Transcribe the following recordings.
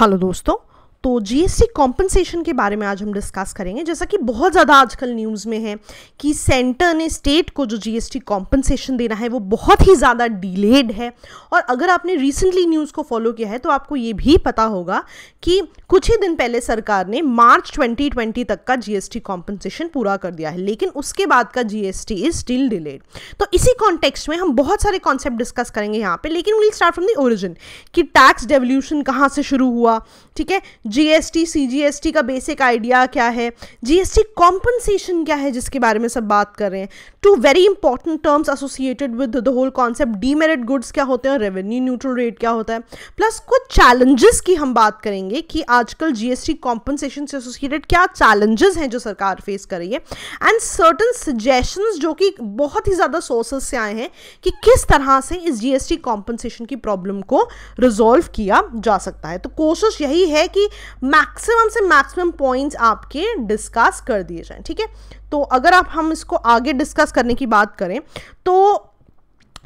hello दोस्तों तो GST compensation के बारे में आज हम डिस्कस करेंगे जैसा कि बहुत ज़्यादा आजकल न्यूज़ में है कि सेंटर ने स्टेट को जो जीएसटी कॉम्पनसेशन देना है वो बहुत ही ज़्यादा डिलेड है और अगर आपने रिसेंटली न्यूज़ को फॉलो किया है तो आपको ये भी पता होगा कि कुछ ही दिन पहले सरकार ने मार्च 2020 तक का जीएसटी कॉम्पनसेशन पूरा कर दिया है लेकिन उसके बाद का जीएसटी इज स्टिल डिलेड तो इसी कॉन्टेक्स्ट में हम बहुत सारे कॉन्सेप्ट डिस्कस करेंगे यहाँ पे लेकिन will start from the origin कि टैक्स डेवल्यूशन कहाँ से शुरू हुआ ठीक है जीएसटी सीजीएसटी का बेसिक आइडिया क्या है जीएसटी कॉम्पनसेशन क्या है जिसके बारे में सब बात कर रहे हैं two very important terms associated with the whole concept demerit goods क्या होते हैं रेवेन्यू न्यूट्रल रेट क्या होता है प्लस कुछ चैलेंजेस की हम बात करेंगे कि आजकल जीएसटी कॉम्पनसेशन से एसोसिएटेड क्या चैलेंजेस हैं जो सरकार फेस कर रही है एंड सर्टन सजेशन जो कि बहुत ही ज़्यादा सोर्सेज से आए हैं कि किस तरह से इस जीएसटी कॉम्पनसेशन की प्रॉब्लम को रिजोल्व किया जा सकता है तो कोशिश यही है कि मैक्सिमम से मैक्सिमम पॉइंट्स आपके डिस्कस कर दिए जाएं ठीक है तो अगर आप हम इसको आगे डिस्कस करने की बात करें तो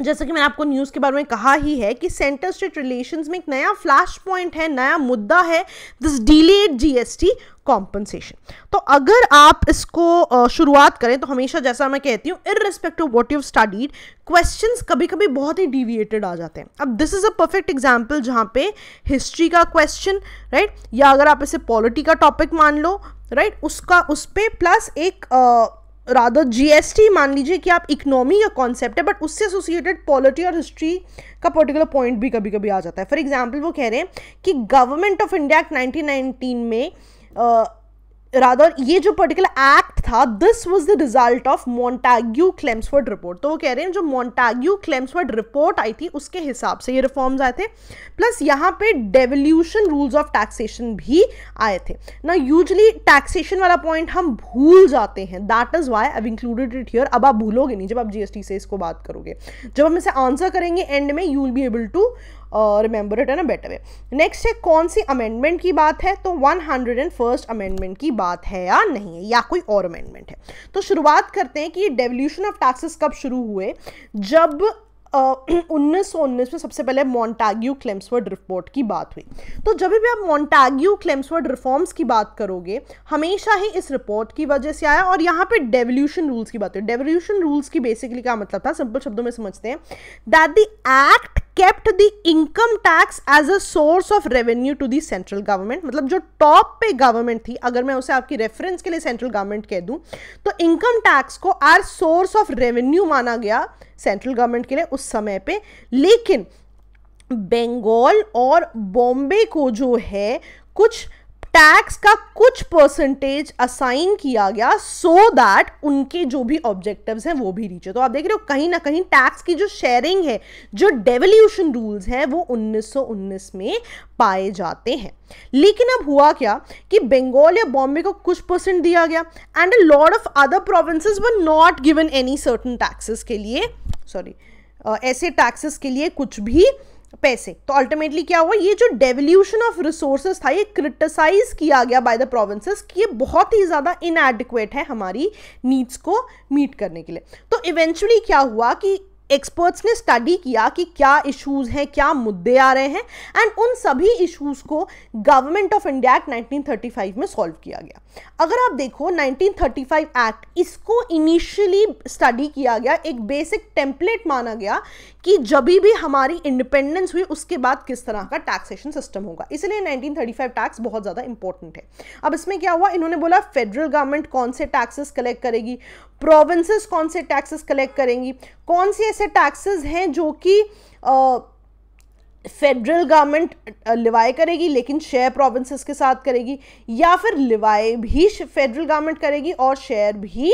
जैसे कि मैंने आपको न्यूज़ के बारे में कहा ही है कि सेंटर स्टेट रिलेशंस में एक नया फ्लैश पॉइंट है नया मुद्दा है दिस डिलेड जीएसटी कॉम्पनसेशन तो अगर आप इसको शुरुआत करें तो हमेशा जैसा मैं कहती हूँ of what you studied question कभी कभी बहुत ही डिविएटेड आ जाते हैं अब this is a perfect example जहाँ पे हिस्ट्री का क्वेश्चन राइट या अगर आप इसे पॉलिटी का टॉपिक मान लो राइट उसका उस पर प्लस एक uh, राधा जीएसटी मान लीजिए कि आप इकोनॉमी का कॉन्सेप्ट है बट उससे एसोसिएटेड पॉलिटी और हिस्ट्री का पर्टिकुलर पॉइंट भी कभी कभी आ जाता है फॉर एग्जाम्पल वो कह रहे हैं कि Government of India Act nineteen में रादर ये जो पर्टिकुलर एक्ट था this was the result of Montagu Chelmsford report तो वो कह रहे हैं जो मोन्टाग्यू क्लेम्सवर्ड रिपोर्ट आई थी उसके हिसाब से ये रिफॉर्म्स आए थे प्लस यहाँ पे डेवल्यूशन रूल्स ऑफ टैक्सेशन भी आए थे ना यूजली टैक्सेशन वाला पॉइंट हम भूल जाते हैं that is why I included it here अब आप भूलोगे नहीं जब आप जीएसटी से इसको बात करोगे जब हम इसे आंसर करेंगे एंड में you will be able to remember it in a better way next है कौन सी अमेंडमेंट की बात है तो one hundred and first amendment की बात है या नहीं है या कोई और अमेंडमेंट है तो शुरुआत करते हैं कि डेवल्यूशन ऑफ टैक्सेस कब शुरू हुए जब उन्नीस सौ उन्नीस में सबसे पहले मॉन्टाग्यू क्लेम्सवर्ड रिपोर्ट की बात हुई तो जब भी आप मॉन्टाग्यू क्लेम्सवर्ड रिफॉर्म्स की बात करोगे हमेशा ही इस रिपोर्ट की वजह से आया और यहाँ पे डेवल्यूशन रूल्स की बात हुई डेवल्यूशन रूल्स की बेसिकली क्या मतलब था सिंपल शब्दों में समझते हैं that the act kept the income tax as a source of revenue to the central government मतलब जो टॉप पे गवर्नमेंट थी अगर मैं उसे आपकी रेफरेंस के लिए सेंट्रल गवर्नमेंट कह दूं तो इनकम टैक्स को आर सोर्स ऑफ रेवेन्यू माना गया सेंट्रल गवर्नमेंट के लिए उस समय पे लेकिन बंगाल और बॉम्बे को जो है कुछ टैक्स का कुछ परसेंटेज असाइन किया गया सो so दैट उनके जो भी ऑब्जेक्टिव्स हैं वो भी रीच हो तो आप देख रहे हो कहीं ना कहीं टैक्स की जो शेयरिंग है जो डेवल्यूशन रूल्स हैं वो 1919 में पाए जाते हैं लेकिन अब हुआ क्या कि बंगाल या बॉम्बे को कुछ परसेंट दिया गया and a lot of other provinces were not given any certain taxes के लिए सॉरी ऐसे टैक्सेस के लिए कुछ भी पैसे तो अल्टीमेटली क्या हुआ ये जो डेवल्यूशन ऑफ रिसोर्सेज था ये क्रिटिसाइज किया गया बाय द प्रोविंसेस कि ये बहुत ही ज़्यादा इनएडिक्वेट है हमारी नीड्स को मीट करने के लिए तो इवेंचुअली क्या हुआ कि एक्सपर्ट्स ने स्टडी किया कि क्या इश्यूज हैं क्या मुद्दे आ रहे हैं एंड उन सभी इश्यूज को गवर्नमेंट ऑफ इंडिया एक्ट 1935 में सॉल्व किया गया अगर आप देखो 1935 एक्ट इसको इनिशियली स्टडी किया गया एक बेसिक टेम्पलेट माना गया कि जब भी हमारी इंडिपेंडेंस हुई उसके बाद किस तरह का टैक्सेशन सिस्टम होगा इसलिए 1935 टैक्स बहुत ज़्यादा इंपॉर्टेंट है अब इसमें क्या हुआ इन्होंने बोला फेडरल गवर्नमेंट कौन से टैक्सेस कलेक्ट करेगी प्रोविंसेस कौन से टैक्सेस कलेक्ट करेंगी कौन से ऐसे टैक्सेस हैं जो कि फेडरल गवर्नमेंट लिवाई करेगी लेकिन शेयर प्रोविंसेस के साथ करेगी या फिर लिवाई भी फेडरल गवर्नमेंट करेगी और शेयर भी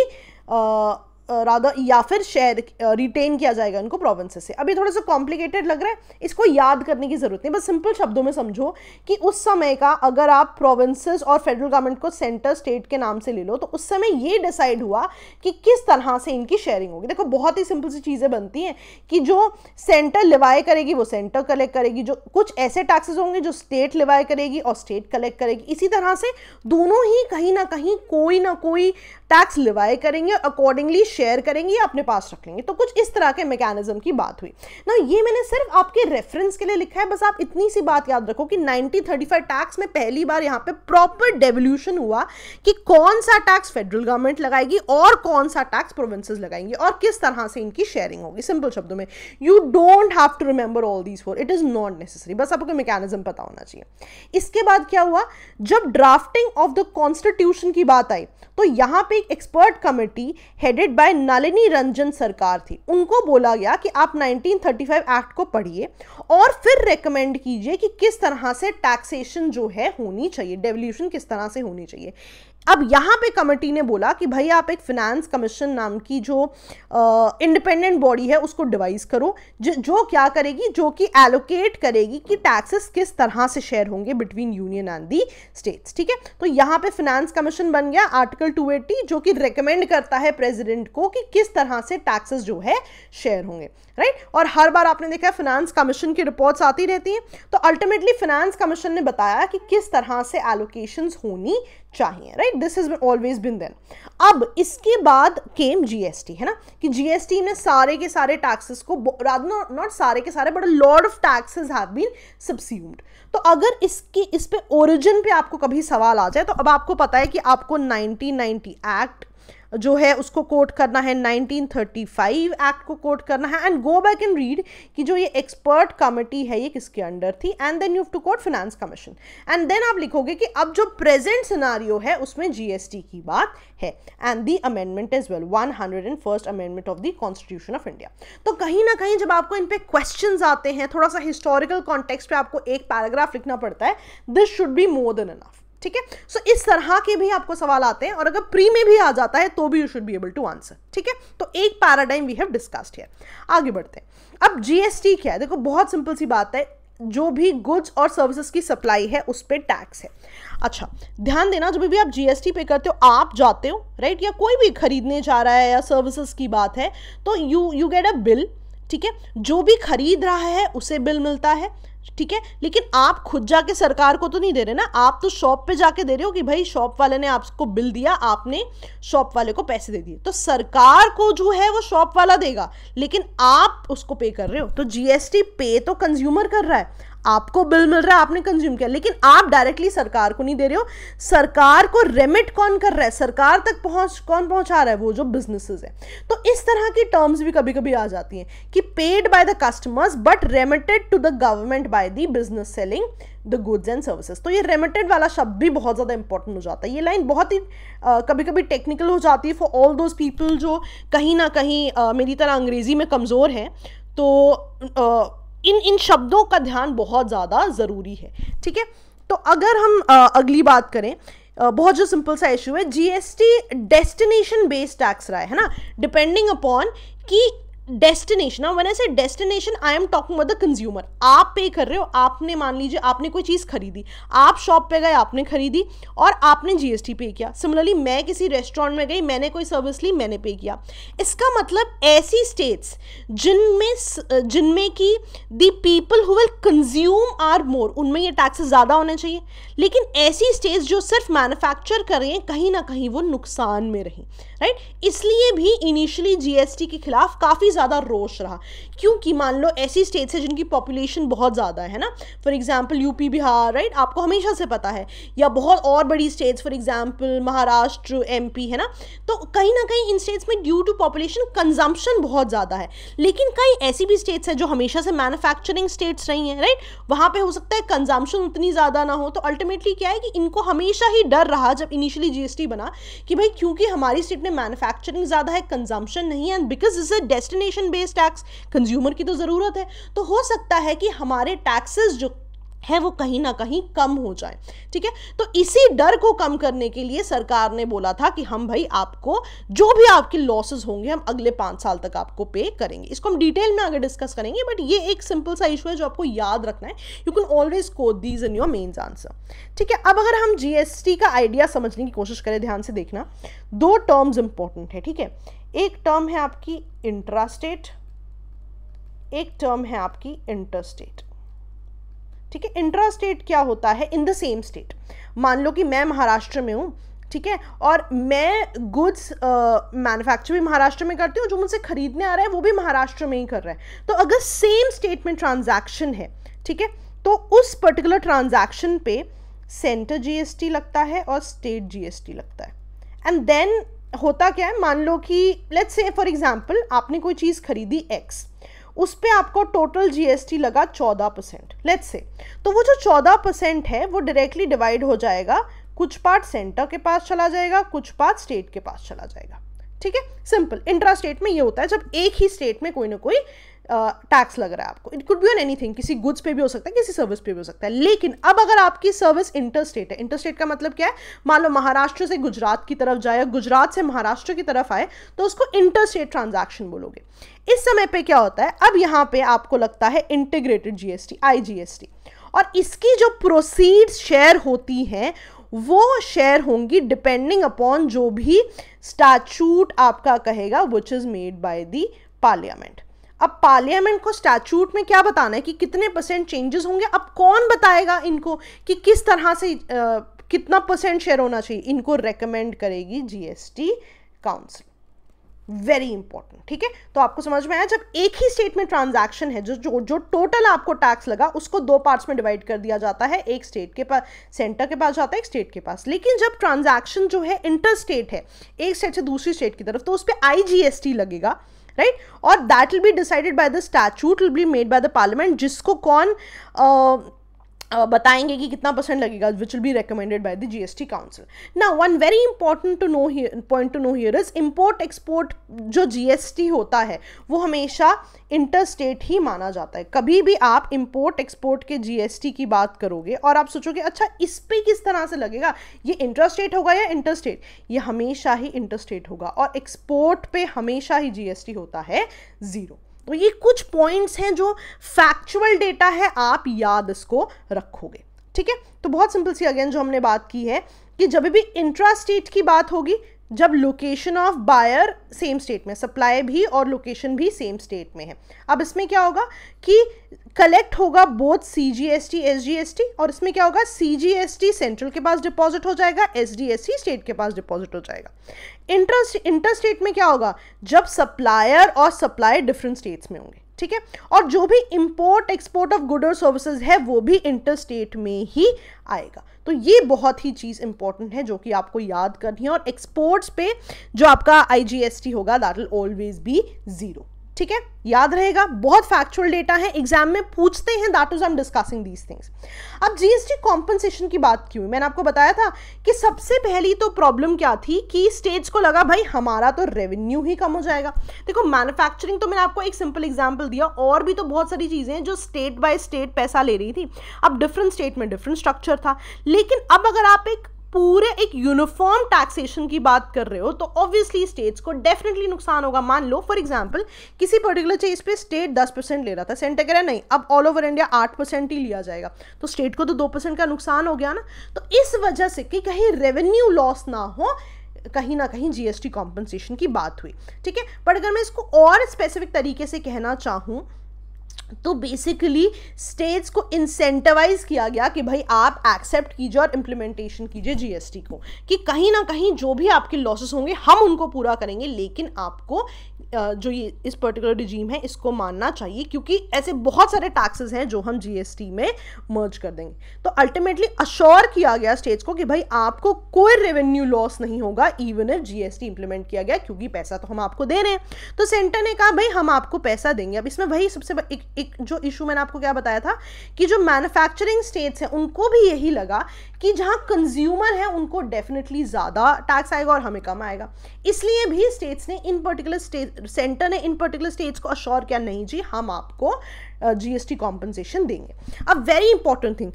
आ, राधा या फिर शेयर रिटेन किया जाएगा इनको प्रोविंसेस से अभी थोड़ा सा कॉम्प्लिकेटेड लग रहा है इसको याद करने की ज़रूरत नहीं बस सिंपल शब्दों में समझो कि उस समय का अगर आप प्रोविंसेस और फेडरल गवर्नमेंट को सेंटर स्टेट के नाम से ले लो तो उस समय ये डिसाइड हुआ कि किस तरह से इनकी शेयरिंग होगी देखो बहुत ही सिंपल सी चीज़ें बनती हैं कि जो सेंटर लिवाए करेगी वो सेंटर कलेक्ट करेगी जो कुछ ऐसे टैक्सेस होंगे जो स्टेट लिवाए करेगी और स्टेट कलेक्ट करेगी इसी तरह से दोनों ही कहीं ना कहीं कोई ना कोई टैक्स लिवाए करेंगे अकॉर्डिंगली शेयर करेंगी या अपने पास रख लेंगी तो कुछ इस तरह के मैकेनिज्म की बात हुई ना ये मैंने सिर्फ आपके रेफरेंस के लिए लिखा है बस आप इतनी सी बात याद रखो कि 1935 टैक्स में पहली बार यहाँ पे प्रॉपर डेवल्यूशन हुआ कि कौन सा टैक्स फेडरल गवर्नमेंट लगाएगी और कौन सा टैक्स प्रोविंसेस लगाएंगी और किस तरह से इनकी शेयरिंग होगी सिंपल शब्दों में you don't have to remember all these four it is not necessary बस आपको मैकेनिज्म पता होना चाहिए इसके बाद क्या हुआ जब ड्राफ्टिंग ऑफ द कॉन्स्टिट्यूशन की बात आई तो यहां पे एक expert committee headed by by Nalini Ranjan Sarkar थी उनको बोला गया कि आप 1935 एक्ट को पढ़िए और फिर रेकमेंड कीजिए कि किस तरह से टैक्सेशन जो है होनी चाहिए डेवल्यूशन किस तरह से होनी चाहिए अब यहाँ पे कमेटी ने बोला कि भाई आप एक फिनेंस कमीशन नाम की जो इंडिपेंडेंट बॉडी है उसको डिवाइस करो ज, जो क्या करेगी जो कि एलोकेट करेगी कि टैक्सेस किस तरह से शेयर होंगे between union and the states ठीक है तो यहाँ पे फिनेंस कमीशन बन गया आर्टिकल 280 जो कि रिकमेंड करता है प्रेजिडेंट को कि किस तरह से टैक्सेस जो है शेयर होंगे राइट और हर बार आपने देखा है फिनेंस कमीशन की रिपोर्ट्स आती रहती हैं तो अल्टीमेटली फिनेंस कमीशन ने बताया कि किस तरह से एलोकेशंस होनी चाहिए right this is always been then अब इसके बाद केम जीएसटी है ना कि जीएसटी ने सारे के सारे टैक्सेस को नॉट सारे के सारे but lot of taxes have been subsumed तो अगर इसकी इस पे ओरिजिन पे आपको कभी सवाल आ जाए तो अब आपको पता है कि आपको 1990 एक्ट जो है उसको कोट करना है 1935 एक्ट को कोट करना है and go back and read कि जो ये एक्सपर्ट कमेटी है ये किसके अंडर थी and then you to quote finance commission and then आप लिखोगे कि अब जो प्रेजेंट सिनारियो है उसमें जीएसटी की बात है and the amendment is well one hundred and first amendment of the constitution of India तो कहीं ना कहीं जब आपको इन पर क्वेश्चन आते हैं थोड़ा सा हिस्टोरिकल कॉन्टेक्स्ट पे आपको एक पैराग्राफ लिखना पड़ता है this should be more than enough ठीक है सो इस तरह के भी आपको सवाल आते हैं और अगर प्री में भी आ जाता है तो भी you should be able to answer ठीक है तो एक paradigm we have discussed here आगे बढ़ते हैं अब जीएसटी क्या है देखो बहुत सिंपल सी बात है जो भी गुड्स और सर्विसेज की सप्लाई है उस पर टैक्स है अच्छा ध्यान देना जब भी आप जीएसटी पे करते हो आप जाते हो राइट या कोई भी खरीदने जा रहा है या सर्विसेज की बात है तो you you get a bill ठीक है जो भी खरीद रहा है उसे बिल मिलता है ठीक है लेकिन आप खुद जाके सरकार को तो नहीं दे रहे ना आप तो शॉप पे जाके दे रहे हो कि भाई शॉप वाले ने आपको बिल दिया आपने शॉप वाले को पैसे दे दिए तो सरकार को जो है वो शॉप वाला देगा लेकिन आप उसको पे कर रहे हो तो जीएसटी पे तो कंज्यूमर कर रहा है आपको बिल मिल रहा है आपने कंज्यूम किया लेकिन आप डायरेक्टली सरकार को नहीं दे रहे हो सरकार को रेमिट कौन कर रहा है सरकार तक पहुंच कौन पहुंचा रहा है वो जो बिजनेसेस है तो इस तरह की टर्म्स भी कभी कभी आ जाती हैं कि paid by the customers but remitted to the government by the business selling the goods and services तो ये रेमिटेड वाला शब्द भी बहुत ज़्यादा इंपॉर्टेंट हो जाता है ये लाइन बहुत ही आ, कभी कभी टेक्निकल हो जाती है फॉर ऑल दोज पीपल जो कहीं ना कहीं आ, मेरी तरह अंग्रेज़ी में कमज़ोर हैं तो आ, इन इन शब्दों का ध्यान बहुत ज़्यादा ज़रूरी है ठीक है तो अगर हम आ, अगली बात करें आ, बहुत जो सिंपल सा इशू है जीएसटी डेस्टिनेशन बेस्ड टैक्स रहा है ना डिपेंडिंग अपॉन कि डेस्टिनेशन ना वन ऐसे destination I am talking about the consumer आप पे कर रहे हो आपने मान लीजिए आपने कोई चीज़ खरीदी आप शॉप पे गए आपने खरीदी और आपने जीएसटी पे किया सिमिलरली मैं किसी रेस्टोरेंट में गई मैंने कोई सर्विस ली मैंने पे किया इसका मतलब ऐसी स्टेट्स जिनमें जिनमें कि the people who will consume are more उनमें ये टैक्सेस ज़्यादा होने चाहिए लेकिन ऐसी स्टेट्स जो सिर्फ मैन्युफैक्चर कर रही हैं कहीं ना कहीं वो नुकसान में रहें राइट इसलिए भी इनिशियली जीएसटी के खिलाफ काफ़ी ज़्यादा रोष रहा क्योंकि मान लो ऐसी स्टेट्स हैं जिनकी पॉपुलेशन बहुत ज़्यादा है ना for example UP Bihar right आपको हमेशा से पता है या बहुत और बड़ी स्टेट्स फॉर एग्जाम्पल महाराष्ट्र एम है ना तो कहीं ना कहीं इन स्टेट्स में ड्यू टू पॉपुलेशन कंजम्पशन बहुत ज़्यादा है लेकिन कई ऐसी भी स्टेट्स हैं जो हमेशा से मैनुफैक्चरिंग स्टेट्स रही हैं राइट वहाँ पर हो सकता है कंजम्पशन उतनी ज़्यादा ना हो तो अल्टीमेटली क्या है कि इनको हमेशा ही डर रहा जब इनिशियली जीएसटी बना कि भाई क्योंकि हमारी स्टेट में मैनुफैक्चरिंग ज़्यादा है कंजम्पशन नहीं है and because is a destination based tax consumer की तो ज़रूरत है तो हो सकता है कि हमारे टैक्सेस जो है वो कहीं ना कहीं कम हो जाए ठीक है तो इसी डर को कम करने के लिए सरकार ने बोला था कि हम भाई आपको जो भी आपके लॉसेस होंगे हम अगले पाँच साल तक आपको पे करेंगे इसको हम डिटेल में आगे डिस्कस करेंगे बट ये एक सिंपल सा इशू है जो आपको याद रखना है you can always quote these in your mains answer ठीक है अब अगर हम जीएसटी का आइडिया समझने की कोशिश करें ध्यान से देखना दो टर्म्स इंपॉर्टेंट है ठीक है एक टर्म है आपकी इंट्रास्टेट एक टर्म है आपकी इंटरस्टेट ठीक है इंटर स्टेट क्या होता है इन द सेम स्टेट मान लो कि मैं महाराष्ट्र में हूँ ठीक है और मैं गुड्स मैन्युफैक्चर भी महाराष्ट्र में करती हूँ जो मुझसे खरीदने आ रहा है वो भी महाराष्ट्र में ही कर रहा है तो अगर सेम स्टेट में ट्रांजैक्शन है ठीक है तो उस पर्टिकुलर ट्रांजैक्शन पे सेंटर जीएसटी लगता है और स्टेट जीएसटी लगता है एंड देन होता क्या है मान लो कि लेट्स से फॉर एग्जांपल आपने कोई चीज़ खरीदी एक्स उस पर आपको टोटल जीएसटी लगा चौदह परसेंट लेट से तो वो जो चौदह परसेंट है वो डायरेक्टली डिवाइड हो जाएगा कुछ पार्ट सेंटर के पास चला जाएगा कुछ पार्ट स्टेट के पास चला जाएगा ठीक है सिंपल इंट्रा स्टेट में ये होता है जब एक ही स्टेट में कोई ना कोई टैक्स लग रहा है आपको it could be on anything किसी गुड्स पे भी हो सकता है किसी सर्विस पे भी हो सकता है लेकिन अब अगर आपकी सर्विस इंटरस्टेट है इंटरस्टेट का मतलब क्या है मान लो महाराष्ट्र से गुजरात की तरफ जाए गुजरात से महाराष्ट्र की तरफ आए तो उसको इंटरस्टेट ट्रांजेक्शन बोलोगे इस समय पर क्या होता है अब यहाँ पे आपको लगता है इंटीग्रेटेड जीएसटी टी और इसकी जो प्रोसीड शेयर होती है वो शेयर होंगी डिपेंडिंग अपॉन जो भी स्टैचूट आपका कहेगा which is made by the parliament अब पार्लियामेंट को स्टैचूट में क्या बताना है कि कितने परसेंट चेंजेस होंगे अब कौन बताएगा इनको कि किस तरह से आ, कितना परसेंट शेयर होना चाहिए इनको रेकमेंड करेगी जीएसटी काउंसिल वेरी इंपॉर्टेंट ठीक है तो आपको समझ में आया जब एक ही स्टेट में ट्रांजैक्शन है जो जो जो टोटल आपको टैक्स लगा उसको दो पार्ट्स में डिवाइड कर दिया जाता है एक स्टेट के पास सेंटर के पास जाता है एक स्टेट के पास लेकिन जब ट्रांजैक्शन जो है इंटर स्टेट है एक स्टेट से दूसरी स्टेट की तरफ तो उस पर आई लगेगा right और that will be decided by the statute will be made by the parliament जिसको कौन uh, बताएंगे कि कितना परसेंट लगेगा which will be recommended by the GST council ना one very important to know point to know here is import export जो GST होता है वो हमेशा इंटर स्टेट ही माना जाता है कभी भी आप इम्पोर्ट एक्सपोर्ट के जीएसटी की बात करोगे और आप सोचोगे अच्छा इस पर किस तरह से लगेगा ये इंटर स्टेट होगा या इंटर स्टेट ये हमेशा ही इंटर स्टेट होगा और एक्सपोर्ट पे हमेशा ही टी होता है ज़ीरो तो ये कुछ पॉइंट्स हैं जो फैक्चुअल डेटा है आप याद इसको रखोगे ठीक है तो बहुत सिंपल सी अगेन जो हमने बात की है कि जब भी इंट्रा स्टेट की बात होगी जब location of buyer same state में सप्लाई भी और लोकेशन भी सेम स्टेट में है अब इसमें क्या होगा कि कलेक्ट होगा both C G S T S G S T और इसमें क्या होगा C G S T central के पास डिपॉजिट हो जाएगा S D S T state के पास डिपॉजिट हो जाएगा इंटर इंटर स्टेट में क्या होगा जब सप्लायर और सप्लाई डिफरेंट स्टेट्स में होंगे ठीक है और जो भी इंपोर्ट एक्सपोर्ट ऑफ गुड और सर्विसेज है वो भी इंटर स्टेट में ही आएगा तो ये बहुत ही चीज़ इंपॉर्टेंट है जो कि आपको याद करनी है और एक्सपोर्ट्स पे जो आपका आईजीएसटी होगा that will always be zero ठीक है याद रहेगा बहुत फैक्चुअल डेटा है एग्जाम में पूछते हैं that is I am discussing these things अब जीएसटी कॉम्पनसेशन की बात क्यों मैंने आपको बताया था कि सबसे पहली तो प्रॉब्लम क्या थी कि स्टेट्स को लगा भाई हमारा तो रेवेन्यू ही कम हो जाएगा देखो मैन्युफैक्चरिंग तो मैंने आपको एक सिंपल एग्जाम्पल दिया और भी तो बहुत सारी चीज़ें हैं जो स्टेट बाय स्टेट पैसा ले रही थी अब डिफरेंट स्टेट में डिफरेंट स्ट्रक्चर था लेकिन अब अगर आप एक पूरे एक यूनिफॉर्म टैक्सेशन की बात कर रहे हो तो ऑब्वियसली स्टेट्स को डेफिनेटली नुकसान होगा मान लो फॉर एग्जांपल किसी पर्टिकुलर चीज़ पे स्टेट दस परसेंट ले रहा था सेंटर कह रहा है नहीं अब ऑल ओवर इंडिया आठ परसेंट ही लिया जाएगा तो स्टेट को तो दो परसेंट का नुकसान हो गया ना तो इस वजह से कि कहीं रेवेन्यू लॉस ना हो कहीं ना कहीं जीएसटी कॉम्पनसेशन की बात हुई ठीक है बट अगर मैं इसको और स्पेसिफिक तरीके से कहना चाहूँ तो बेसिकली स्टेट्स को इंसेंटिवाइज किया गया कि भाई आप एक्सेप्ट कीजिए और इम्प्लीमेंटेशन कीजिए जीएसटी को कि कहीं ना कहीं जो भी आपके लॉसेस होंगे हम उनको पूरा करेंगे लेकिन आपको जो ये इस पर्टिकुलर रिजीम है इसको मानना चाहिए क्योंकि ऐसे बहुत सारे टैक्सेस हैं जो हम जीएसटी में मर्ज कर देंगे तो अल्टीमेटली अश्योर किया गया स्टेट्स को कि भाई आपको कोई रेवेन्यू लॉस नहीं होगा इवन इफ जीएसटी इंप्लीमेंट किया गया क्योंकि पैसा तो हम आपको दे रहे हैं तो सेंटर ने कहा भाई हम आपको पैसा देंगे अब इसमें वही सबसे एक एक जो इशू मैंने आपको क्या बताया था कि जो मैन्युफैक्चरिंग स्टेट्स हैं उनको भी यही लगा कि जहाँ कंज्यूमर है उनको डेफिनेटली ज़्यादा टैक्स आएगा और हमें कम आएगा इसलिए भी स्टेट्स ने इन पर्टिकुलर स्टेट सेंटर ने इन पर्टिकुलर स्टेट्स को अश्योर किया नहीं जी हम आपको जीएसटी एस देंगे अब वेरी इंपॉर्टेंट थिंग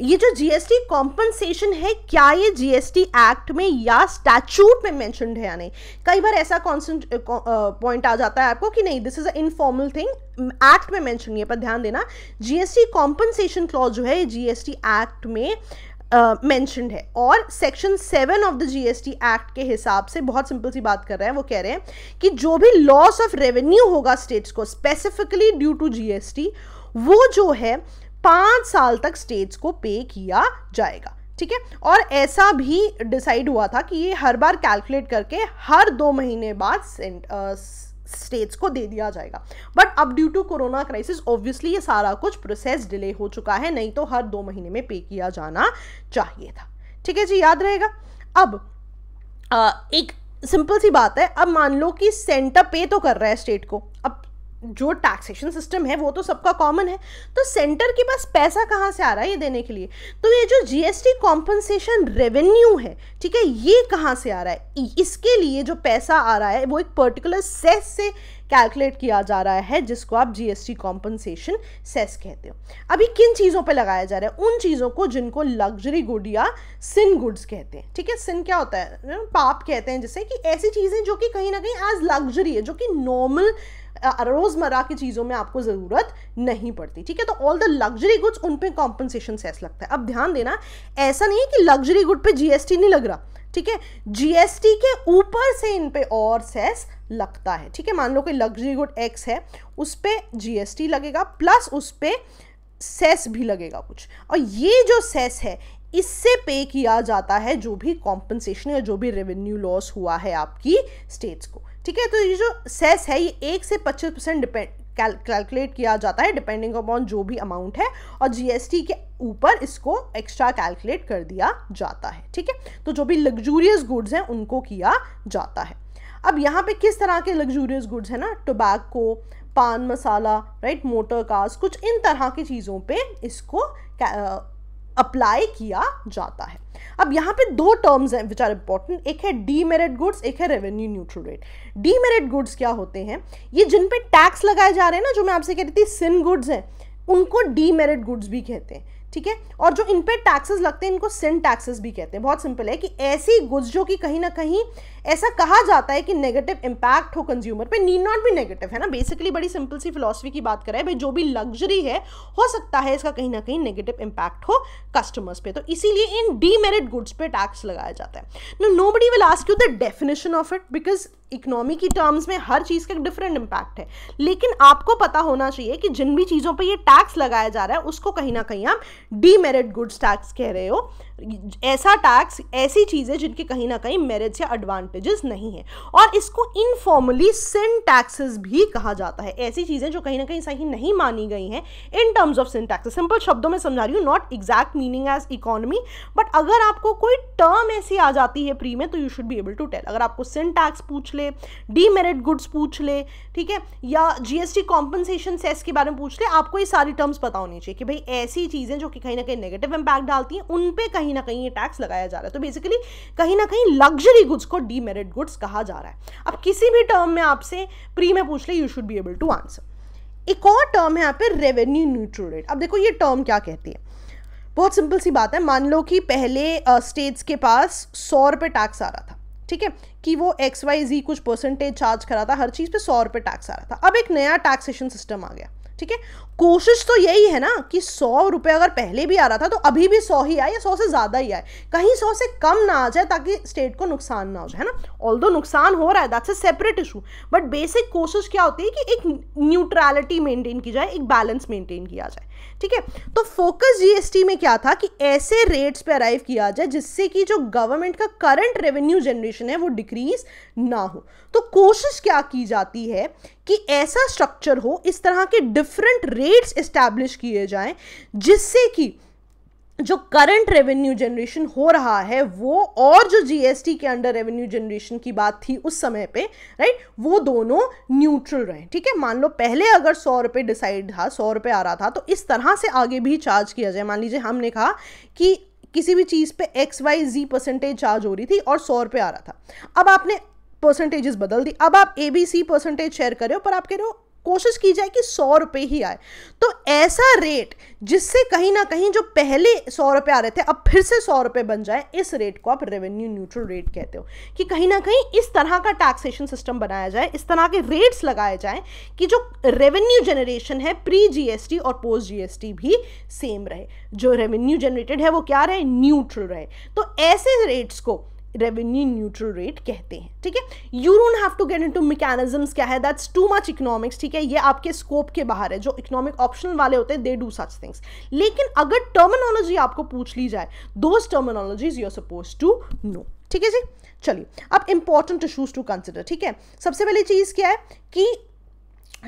ये जो जीएसटी कॉम्पनसेशन है क्या ये जीएसटी एक्ट में या स्टैचूट में मैंशनड है कई बार ऐसा कॉन्सेंट पॉइंट आ जाता है आपको कि नहीं this is a informal thing act में मैंशन नहीं है पर ध्यान देना जीएसटी कॉम्पनसेशन क्लॉज जो है जीएसटी एक्ट में मैंशन uh, है और section seven of the GST act के हिसाब से बहुत सिंपल सी बात कर रहे हैं वो कह रहे हैं कि जो भी लॉस ऑफ रेवेन्यू होगा स्टेट्स को स्पेसिफिकली ड्यू टू जीएसटी वो जो है पांच साल तक स्टेट्स को पे किया जाएगा ठीक है और ऐसा भी डिसाइड हुआ था कि ये हर बार कैलकुलेट करके हर दो महीने बाद स्टेट्स को दे दिया जाएगा बट अब due to corona crisis obviously ये सारा कुछ प्रोसेस डिले हो चुका है नहीं तो हर दो महीने में पे किया जाना चाहिए था ठीक है जी याद रहेगा अब आ, एक सिंपल सी बात है अब मान लो कि सेंटर पे तो कर रहा है स्टेट को अब जो टैक्सेशन सिस्टम है वो तो सबका कॉमन है तो सेंटर के पास पैसा कहाँ से आ रहा है ये देने के लिए तो ये जो जीएसटी कॉम्पनसेशन रेवेन्यू है ठीक है ये कहाँ से आ रहा है इसके लिए जो पैसा आ रहा है वो एक पर्टिकुलर सेस से कैलकुलेट किया जा रहा है जिसको आप जीएसटी कॉम्पनसेशन सेस कहते हो अभी किन चीज़ों पर लगाया जा रहा है उन चीज़ों को जिनको लग्जरी गुड या सिन गुड्स कहते हैं ठीक है सिन क्या होता है पाप कहते हैं जैसे कि ऐसी चीज़ें जो कि कहीं ना कहीं एज लग्जरी है जो कि नॉर्मल रोज़मर्रा की चीज़ों में आपको ज़रूरत नहीं पड़ती ठीक है तो ऑल द लग्जरी गुड्स उन पर कॉम्पनसेशन सेस लगता है अब ध्यान देना ऐसा नहीं है कि लग्जरी गुड पे जीएसटी नहीं लग रहा ठीक है जीएसटी के ऊपर से इन पे और सेस लगता है ठीक है मान लो कि लग्जरी गुड एक्स है उस पर जीएसटी लगेगा प्लस उस पर सेस भी लगेगा कुछ और ये जो सेस है इससे पे किया जाता है जो भी कॉम्पनसेशन या जो भी रेवेन्यू लॉस हुआ है आपकी स्टेट्स को ठीक है तो ये जो सेस है ये एक से पच्चीस परसेंट डिपेंड कैलकुलेट किया जाता है डिपेंडिंग अपॉन जो भी अमाउंट है और जीएसटी के ऊपर इसको एक्स्ट्रा कैलकुलेट कर दिया जाता है ठीक है तो जो भी लग्जूरियस गुड्स हैं उनको किया जाता है अब यहाँ पे किस तरह के लग्जूरियस गुड्स हैं ना टोबैको पान मसाला राइट मोटर कार्स कुछ इन तरह की चीज़ों पे इसको अप्लाई किया जाता है अब यहाँ पे दो टर्म्स हैं विच आर इम्पॉर्टेंट एक है डी मेरिट गुड्स एक है revenue neutral rate demerit goods क्या होते हैं ये जिन पे टैक्स लगाए जा रहे हैं ना जो मैं आपसे कह रही थी सिन गुड्स हैं उनको डी मेरिट गुड्स भी कहते हैं ठीक है और जो इन पे टैक्सेस लगते हैं इनको सिन टैक्सेस भी कहते हैं बहुत सिंपल है कि ऐसी गुड्स जो कि कहीं ना कहीं ऐसा कहा जाता है कि नेगेटिव इम्पैक्ट हो कंज्यूमर पे नीड नॉट भी नेगेटिव है ना बेसिकली बड़ी सिंपल सी फिलोसफी की बात करें भाई जो भी लग्जरी है हो सकता है इसका कहीं ना कहीं नेगेटिव इम्पैक्ट हो कस्टमर्स पे तो इसीलिए इन डीमेरिट गुड्स पे टैक्स लगाया जाता है nobody will ask you the definition of it because economy की टर्म्स में हर चीज़ का एक डिफरेंट इम्पैक्ट है लेकिन आपको पता होना चाहिए कि जिन भी चीज़ों पर ये टैक्स लगाया जा रहा है उसको कहीं ना कहीं आप डीमेरिट गुड्स टैक्स कह रहे हो ऐसा टैक्स ऐसी चीज़ें जिनके कहीं ना कहीं मेरिट्स या एडवांटेजेस नहीं है और इसको इनफॉर्मली सिन टैक्सेस भी कहा जाता है ऐसी चीज़ें जो कहीं ना कहीं सही नहीं मानी गई हैं in terms of sin taxes simple शब्दों में समझा रही हूँ not exact meaning as economy but अगर आपको कोई टर्म ऐसी आ जाती है प्री में तो you should be able to tell अगर आपको सिन टैक्स पूछ ले डीमेरिट गुड्स पूछ ले ठीक है या जीएसटी कॉम्पनसेशन सेस के बारे में पूछ ले आपको ये सारी टर्म्स पता होनी चाहिए कि भाई ऐसी चीज़ें जो कि कहीं ना कहीं नेगेटिव इंपैक्ट डालती हैं उन पर कहीं कहीं ना कहीं ये टैक्स लगाया जा रहा है तो बेसिकली कहीं ना कहीं लग्जरी गुड्स को डीमेरिट गुड्स कहा जा रहा है अब किसी भी टर्म में आपसे प्री में पूछ ले you should be able to answer एक और टर्म है यहाँ पे रेवेन्यू न्यूट्रल रेट अब देखो ये टर्म क्या कहती है बहुत सिंपल सी बात है मान लो कि पहले स्टेट्स uh, के पास सौ रुपये टैक्स आ रहा था ठीक है कि वो एक्स वाई जी कुछ परसेंटेज चार्ज करा था हर चीज़ पे सौ रुपये टैक्स आ रहा था अब एक नया टैक्सेशन सिस्टम आ गया ठीक है कोशिश तो यही है ना कि सौ रुपये अगर पहले भी आ रहा था तो अभी भी सौ ही आए या सौ से ज़्यादा ही आए कहीं सौ से कम ना आ जाए ताकि स्टेट को नुकसान ना हो जाए है ना ऑल नुकसान हो रहा है that's a separate issue but basic कोशिश क्या होती है कि एक न्यूट्रैलिटी मेंटेन की जाए एक बैलेंस मेंटेन किया जाए ठीक है तो फोकस जीएसटी में क्या था कि ऐसे रेट्स पे अराइव किया जाए जिससे कि जो गवर्नमेंट का करंट रेवेन्यू जनरेशन है वो डिक्रीज ना हो तो कोशिश क्या की जाती है कि ऐसा स्ट्रक्चर हो इस तरह के डिफरेंट रेट्स इस्टेब्लिश किए जाएं जिससे कि जो करंट रेवेन्यू जनरेशन हो रहा है वो और जो जीएसटी के अंडर रेवेन्यू जनरेशन की बात थी उस समय पे राइट वो दोनों न्यूट्रल रहे ठीक है मान लो पहले अगर सौ रुपये डिसाइड था सौ रुपये आ रहा था तो इस तरह से आगे भी चार्ज किया जाए मान लीजिए हमने कहा कि किसी भी चीज़ पे X Y Z percentage charge हो रही थी और सौ रुपये आ रहा था अब आपने परसेंटेजेस बदल दी अब आप A B C percentage share कर रहे हो पर आप कह रहे हो कोशिश की जाए कि सौ रुपये ही आए तो ऐसा रेट जिससे कहीं ना कहीं जो पहले सौ रुपये आ रहे थे अब फिर से सौ रुपये बन जाए इस रेट को आप रेवेन्यू न्यूट्रल रेट कहते हो कि कहीं ना कहीं इस तरह का टैक्सेशन सिस्टम बनाया जाए इस तरह के रेट्स लगाए जाए कि जो रेवेन्यू जनरेशन है प्री जीएसटी और पोस्ट जीएसटी भी सेम रहे जो रेवेन्यू जनरेटेड है वो क्या रहे न्यूट्रल रहे तो ऐसे रेट्स को रेवेन्यू न्यूट्रल रेट कहते हैं ठीक है you don't have to get into mechanisms क्या है दैट्स टू मच इकोनॉमिक्स ठीक है ये आपके स्कोप के बाहर है जो इकोनॉमिक ऑप्शनल वाले होते हैं दे डू सच थिंग्स लेकिन अगर टर्मिनोलॉजी आपको पूछ ली जाए those terminologies you are suppose to know ठीक है जी चलिए अब इंपॉर्टेंट इशूज टू कंसिडर ठीक है सबसे पहली चीज़ क्या है कि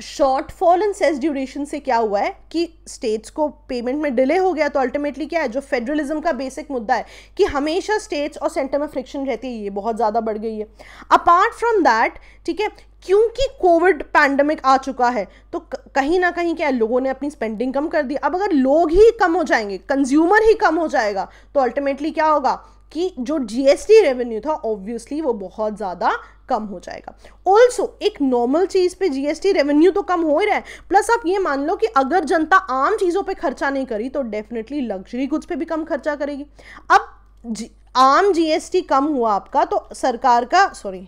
शॉर्टफॉल इन सेस ड्यूरेशन से क्या हुआ है कि स्टेट्स को पेमेंट में डिले हो गया तो अल्टीमेटली क्या है जो फेडरलिज्म का बेसिक मुद्दा है कि हमेशा स्टेट्स और सेंटर में फ्रिक्शन रहती है ये बहुत ज़्यादा बढ़ गई है अपार्ट फ्रॉम दैट ठीक है क्योंकि कोविड पैंडमिक आ चुका है तो कहीं ना कहीं क्या है लोगों ने अपनी स्पेंडिंग कम कर दी अब अगर लोग ही कम हो जाएंगे कंज्यूमर ही कम हो जाएगा तो अल्टीमेटली क्या होगा कि जो जीएसटी रेवेन्यू था ऑब्वियसली वो बहुत ज़्यादा कम हो जाएगा ऑल्सो एक नॉर्मल चीज़ पे जीएसटी रेवेन्यू तो कम हो ही रहा है प्लस आप ये मान लो कि अगर जनता आम चीज़ों पे खर्चा नहीं करी तो डेफिनेटली लग्जरी गुड्स पे भी कम खर्चा करेगी अब जी, आम जीएसटी कम हुआ आपका तो सरकार का सॉरी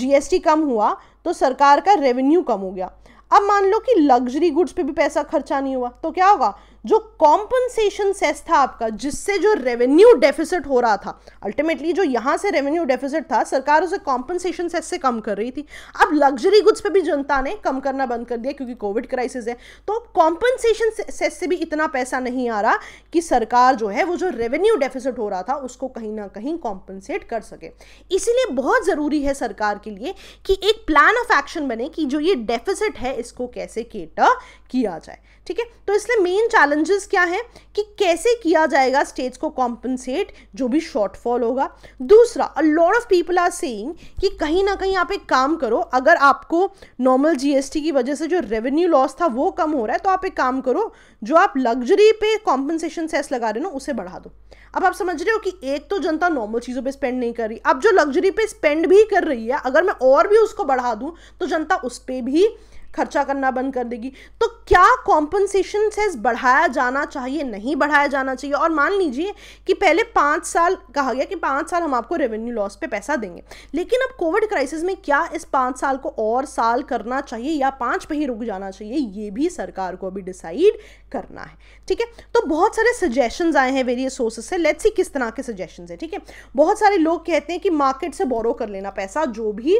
जीएसटी कम हुआ तो सरकार का रेवेन्यू कम हो गया अब मान लो कि लग्जरी गुड्स पे भी पैसा खर्चा नहीं हुआ तो क्या होगा जो कॉम्पनसेशन सेस था आपका जिससे जो रेवेन्यू डेफिसिट हो रहा था अल्टीमेटली जो यहां से रेवेन्यू डेफिसिट था सरकार उसे कॉम्पनसेशन सेस से कम कर रही थी अब लग्जरी गुड्स पे भी जनता ने कम करना बंद कर दिया क्योंकि कोविड क्राइसिस है तो कॉम्पनसेशन सेस से भी इतना पैसा नहीं आ रहा कि सरकार जो है वो जो रेवेन्यू डेफिसिट हो रहा था उसको कहीं ना कहीं कॉम्पनसेट कर सके इसीलिए बहुत ज़रूरी है सरकार के लिए कि एक प्लान ऑफ एक्शन बने कि जो ये डेफिसिट है इसको कैसे केटर किया जाए ठीक है तो इसलिए मेन चैलेंजेस क्या है कि कैसे किया जाएगा स्टेट्स को कॉम्पनसेट जो भी शॉर्टफॉल होगा दूसरा a lot of people are saying कि कहीं ना कहीं आप एक काम करो अगर आपको नॉर्मल जीएसटी की वजह से जो रेवेन्यू लॉस था वो कम हो रहा है तो आप एक काम करो जो आप लग्जरी पे कॉम्पनसेशन सेस लगा रहे हो उसे बढ़ा दो अब आप समझ रहे हो कि एक तो जनता नॉर्मल चीज़ों पे स्पेंड नहीं कर रही अब जो लग्जरी पे स्पेंड भी कर रही है अगर मैं और भी उसको बढ़ा दूं तो जनता उस पर भी खर्चा करना बंद कर देगी तो क्या कॉम्पनसेशन सेस बढ़ाया जाना चाहिए नहीं बढ़ाया जाना चाहिए और मान लीजिए कि पहले पाँच साल कहा गया कि पाँच साल हम आपको रेवेन्यू लॉस पे पैसा देंगे लेकिन अब कोविड क्राइसिस में क्या इस पाँच साल को और साल करना चाहिए या पाँच पे ही रुक जाना चाहिए ये भी सरकार को अभी डिसाइड करना है ठीक है तो बहुत सारे सजेशन आए हैं वेरियस सोर्सेस से लेट्स सी किस तरह के सजेशन है ठीक है बहुत सारे लोग कहते हैं कि मार्केट से बोरो कर लेना पैसा जो भी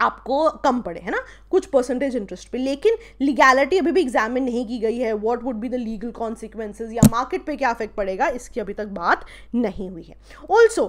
आपको कम पड़े है ना कुछ परसेंटेज इंटरेस्ट पे लेकिन लीगैलिटी अभी भी एग्जामिन नहीं की गई है what would be the legal consequences या मार्केट पे क्या इफेक्ट पड़ेगा इसकी अभी तक बात नहीं हुई है ऑल्सो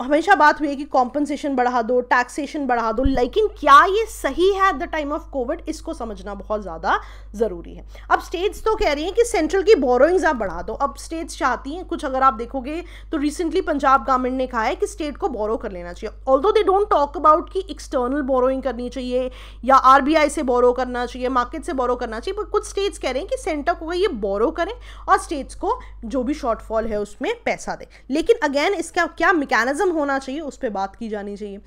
हमेशा बात हुई है कि कॉम्पनसेशन बढ़ा दो टैक्सेशन बढ़ा दो लेकिन क्या ये सही है at the time of covid इसको समझना बहुत ज़्यादा ज़रूरी है अब स्टेट्स तो कह रही हैं कि सेंट्रल की बोरोइंग्स आप बढ़ा दो अब स्टेट्स चाहती हैं कुछ अगर आप देखोगे तो रिसेंटली पंजाब गवर्नमेंट ने कहा है कि स्टेट को बोरो कर लेना चाहिए although they don't talk about कि एक्सटर्नल बोरोइंग करनी चाहिए या आरबीआई से बोरो करना चाहिए मार्केट से बोरो करना चाहिए पर कुछ स्टेट्स कह रहे हैं कि सेंटर को ये बोरो करें और स्टेट्स को जो भी शॉर्टफॉल है उसमें पैसा दें लेकिन अगेन इसका क्या मेकेनिज़म होना चाहिए उस पर बात की जानी चाहिए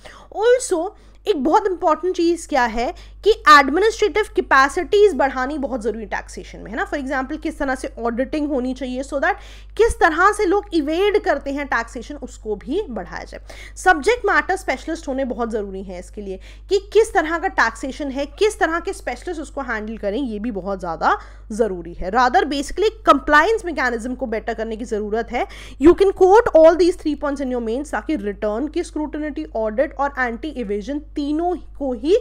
ऑल्सो एक बहुत इंपॉर्टेंट चीज़ क्या है कि एडमिनिस्ट्रेटिव कैपेसिटीज बढ़ानी बहुत ज़रूरी टैक्सेशन में है ना फॉर एग्जाम्पल किस तरह से ऑडिटिंग होनी चाहिए सो so दैट किस तरह से लोग इवेड करते हैं टैक्सेशन उसको भी बढ़ाया जाए सब्जेक्ट मैटर स्पेशलिस्ट होने बहुत ज़रूरी है इसके लिए कि किस तरह का टैक्सेशन है किस तरह के स्पेशलिस्ट उसको हैंडल करें ये भी बहुत ज़्यादा ज़रूरी है रादर बेसिकली कंप्लाइंस मैकेनिज्म को बेटर करने की ज़रूरत है you can quote all these three points in your mains ताकि रिटर्न की स्क्रूटनिटी ऑडिट और एंटी इवेजन तीनों को ही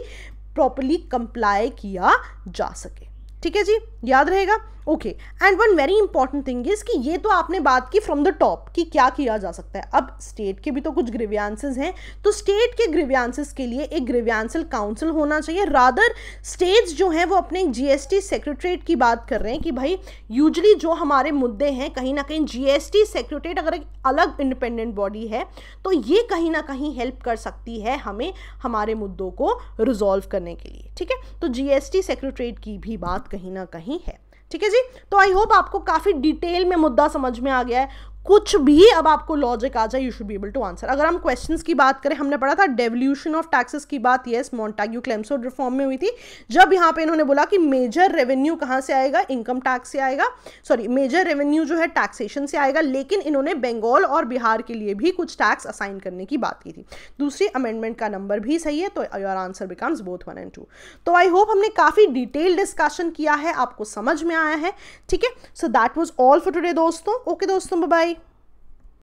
प्रॉपरली कंप्लाई किया जा सके ठीक है जी याद रहेगा okay and one very important thing is कि ये तो आपने बात की फ्रॉम द टॉप कि क्या किया जा सकता है अब स्टेट के भी तो कुछ ग्रीवियांसेज हैं तो स्टेट के ग्रीवियांसेज के लिए एक ग्रीवियांसल काउंसिल होना चाहिए रादर स्टेट्स जो हैं वो अपने जीएसटी सेक्रेटरीट की बात कर रहे हैं कि भाई यूजली जो हमारे मुद्दे हैं कहीं ना कहीं जीएसटी सेक्रेटरीट अगर एक अलग इंडिपेंडेंट बॉडी है तो ये कहीं ना कहीं हेल्प कर सकती है हमें हमारे मुद्दों को रिजॉल्व करने के लिए ठीक है तो जीएसटी सेक्रेटरीट की भी बात कहीं ना कहीं है ठीक है जी तो आई होप आपको काफ़ी डिटेल में मुद्दा समझ में आ गया है कुछ भी अब आपको लॉजिक आ जाए you should be able to answer अगर हम क्वेश्चंस की बात करें हमने पढ़ा था डेवल्यूशन ऑफ टैक्सेस की बात यस मॉन्टाग्यू क्लेम्सोड रिफॉर्म में हुई थी जब यहाँ पे इन्होंने बोला कि मेजर रेवेन्यू कहाँ से आएगा इनकम टैक्स से आएगा सॉरी मेजर रेवेन्यू जो है टैक्सेशन से आएगा लेकिन इन्होंने बंगाल और बिहार के लिए भी कुछ टैक्स असाइन करने की बात की थी दूसरी अमेंडमेंट का नंबर भी सही है तो your answer becomes both one and two तो आई होप हमने काफ़ी डिटेल डिस्कशन किया है आपको समझ में आया है ठीक है so that was all for today दोस्तों ओके दोस्तों बाय